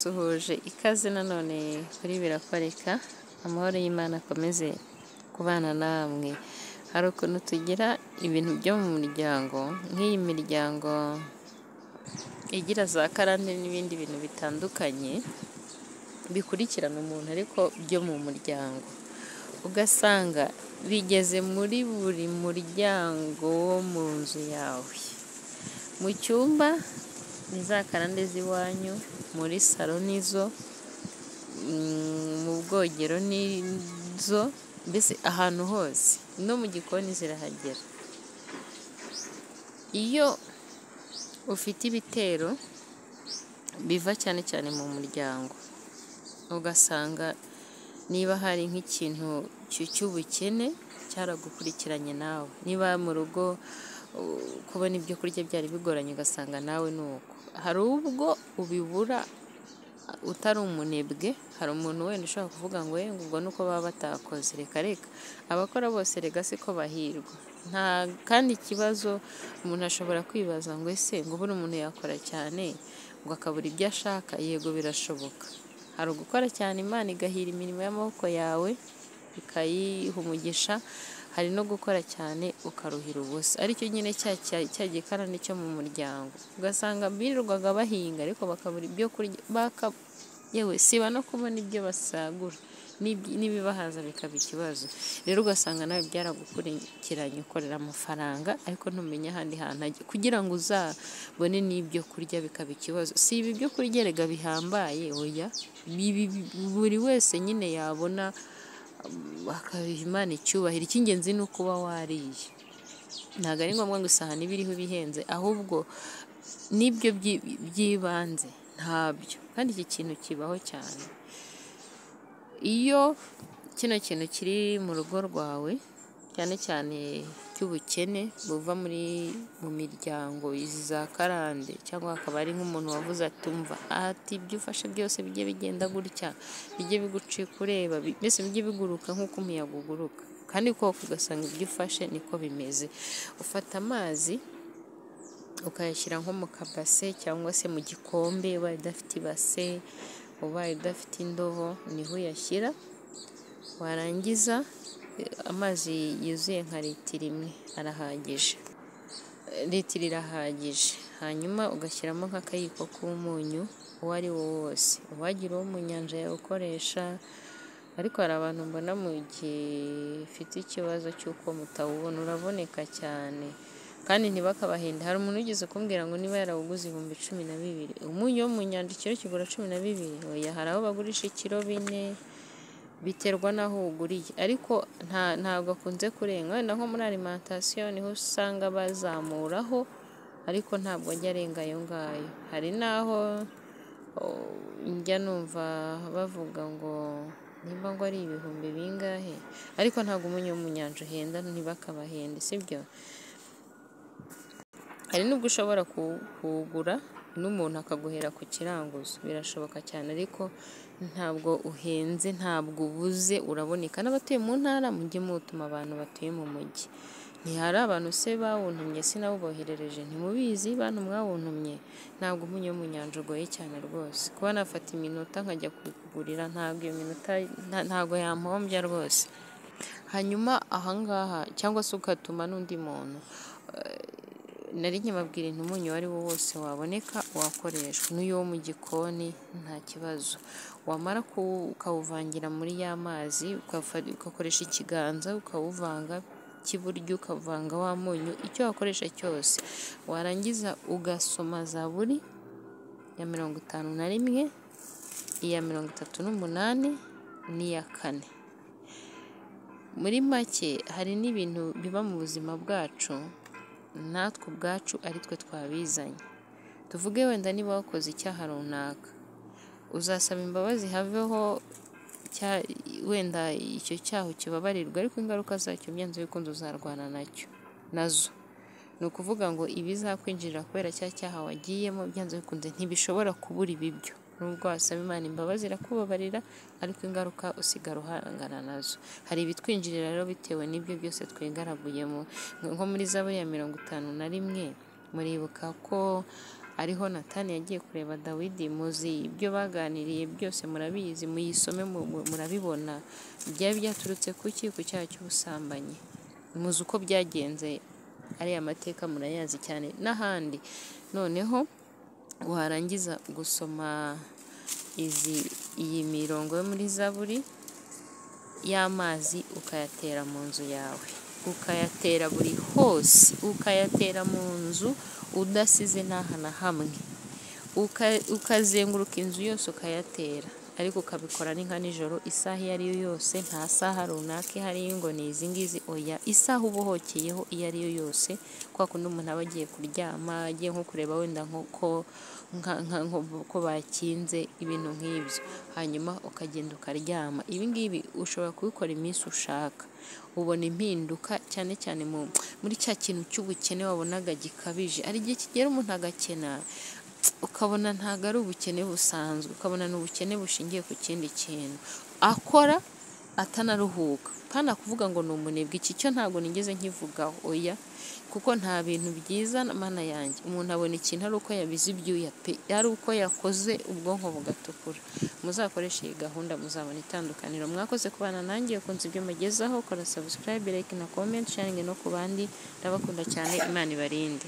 Dusuhuje ikaze nanone kuri birakwareka amahoro y'Imana akomeze kubana namwe hari ukuntu tugira ibintu byo mu muryango nk'iyi miryango igira za karande n'ibindi bintu bitandukanye bikurikirana umuntu ariko byo mu muryango ugasanga bigeze muri buri muryango wo mu nzu yawe mu cyumba ni za karande z'iwanyu muri salo nizo mm, mu bwogero nizo mbese ahantu hose no mu gikoni zirahagera iyo ufite ibitero biva cyane cyane mu muryango ugasanga niba hari nk'ikintu cy'ubukene cyaragukurikiranye nawe niba mu rugo kubona ibyo kurya byari bigoranye ugasanga nawe ni uko hari ubwo ubibura utari umunebwe hari umuntu wenda ushobora kuvuga ngo ngo ubwo ni uko baba batakoze reka reka abakora bose rega si ko bahirwa nta kandi ikibazo umuntu ashobora kwibaza ngo ese ngo ubure umuntu yakora cyane ngo akabura ibyo ashaka yego birashoboka hari ugukora cyane imana igahira imirimo y'amaboko yawe ikayiha umugisha hari no gukora cyane ukaruhira ubusa aricyo nyine cya gikarane cyo mu muryango ugasanga birirwaga bahinga ariko bakabura ibyo kurya yewe siba no kubona ibyo basagura n'ibibahaza bikaba ikibazo rero ugasanga nawe byaragukurikiranye ukorera amafaranga ariko ntumenye ahandi hantu ajya kugira ngo uzabone n'ibyo kurya bikaba ikibazo si ibi byo kurya erega bihambaye oya buri wese nyine yabona bakabiha imana icyubahiro icy'ingenzi ni ukuba wariye ntabwo ari ngombwa ngo isahani iba iriho ibihenze ahubwo n'ibyo by'ibanze ntabyo kandi iki kintu kibaho cyane iyo kino kintu kiri mu rugo rwawe cyane cyane ry'ubukene buva muri mu miryango izi za karande cyangwa akaba ari nk'umuntu wavuze atumva ati ibyo ufashe byose bijye bigenda gutya bijye bigucika ureba mbese bijye biguruka nk'uko umuyaga uguruka kandi koko ugasanga ibyo ufashe niko bimeze ufata amazi ukayashyira nko mu kabase cyangwa se mu gikombe ubaye udafite ibase ubaye udafite indobo niho uyashyira warangiza amazi yuzuye nka litiro imwe arahagije litiro irahagije hanyuma ugashyiramo nk'akayiko k'umunyu uwo ari wo wose uwagira uwo mu nyanja yawukoresha ariko hari abantu mbona mu gihe ikibazo cy'uko mutawubona uraboneka cyane kandi ntibakabahenda hari umuntu ugeze kumbwira ngo niba yarawuguze ibihumbi cumi na bibiri umunyu wo mu nyanja ikiro kigura cumi na bibiri oya hari aho bagurisha ikiro bine biterwa n'aho uguriye ariko ntabwo akunze kurenga wenda nko muri alimantasiyo niho usanga bazamuraho ariko ntabwo ajya arenga ayo ngayo hari n'aho njya numva bavuga ngo nimba ngo ari ibihumbi bingahe ariko ntabwo umunyamunyanja uhenda ntibakabahende si byo hari n'ubwo ushobora kuwugura n'umuntu akaguhera ku kiranguzo birashoboka cyane ariko ntabwo uhenze ntabwo ubuze uraboneka n'abatuye mu ntara mujye mutuma abantu batuye mu mujyi ntihari abantu se bawuntumye sinawuboherereje ntimubizi bantu mwawuntumye ntabwo umunyu wo mu nyanja ugoye cyane rwose kuba nafata iminota nkajya kugurira ntabwo iyo minota ntabwo yampombya rwose hanyuma ahangaha cyangwa se ugatuma n'undi muntu nari nkibabwira intumunyu uwo ari wo wose waboneka wakoreshwa n'uyu wo mu gikoni nta kibazo wamara ukawuvangira muri ya mazi ugakoresha ikiganza ukawuvanga cy'iburyo ukavanga wa munyu icyo wakoresha cyose warangiza ugasoma zaburi ya mirongo itanu na rimwe iya mirongo itatu n'umunani n'iya kane muri make hari n'ibintu biba mu buzima bwacu natwe ubwacu ari twe twabizanye tuvuge wenda niba wakoze icyaha runaka uzasaba imbabazi haveho wenda icyo cyaha kibabarirwa ariko ingaruka zacyo byanze bikunze uzarwana nacyo nazo ni ukuvuga ngo ibizakwinjirira kubera cya cyaha wagiyemo byanze bikunze ntibishobora kubura ibibyo nubwo wasaba imana imbabazi irakubabarira ariko ingaruka usigara uhangana nazo hari ibitwinjirira rero bitewe n'ibyo byose twigaraguyemo nko muri zabo ya mirongo itanu na rimwe muribuka ko ariho natani yagiye kureba dawidi muzi ibyo baganiriye byose murabizi muyisome murabibona byari byaturutse ku cyiko cyaha cy'ubusambanyi muzi uko byagenze ariya mateka murayazi cyane n'ahandi noneho warangiza gusoma izi iyi mirongo yo muri zaburi y'amazi ukayatera mu nzu yawe ukayatera buri hose ukayatera mu nzu udasize ntaha na hamwe ukazenguruka inzu yose ukayatera ariko ukabikora ni nka nijoro isaha iyo yo yose nta saha runaka ihari ngo ni izi ngizi oya isaha uba uhokeyeho iyo ariyo yose kwa kundi umuntu aba agiye kuryama agiye nko kureba wenda nk'uko bakinze ibintu nk'ibyo hanyuma ukagenda ukaryama ibi ngibi ushobora kubikora iminsi ushaka ubona impinduka cyane cyane muri cya kintu cy'ubukene wabonaga gikabije hari igihe kigera umuntu agakena ukabona ntabwo ari ubukene busanzwe ukabona ni ubukene bushingiye ku kindi kintu akora atanaruhuka kandi kuvuga ngo ni umunebwe iki cyo ntabwo nigeze nkivuga oya kuko nta bintu byiza mana yanjye umuntu abona ikintu ari uko yabize ibyuya pe ari uko yakoze ubwonko bugatukura muzakoreshe iyi gahunda muzabona itandukaniro mwakoze kubana nanjye ukunze ibyo mugezaho kora sabusikarayibe like na komenti sharingi no ku bandi ndabakunda cyane imana ibarinde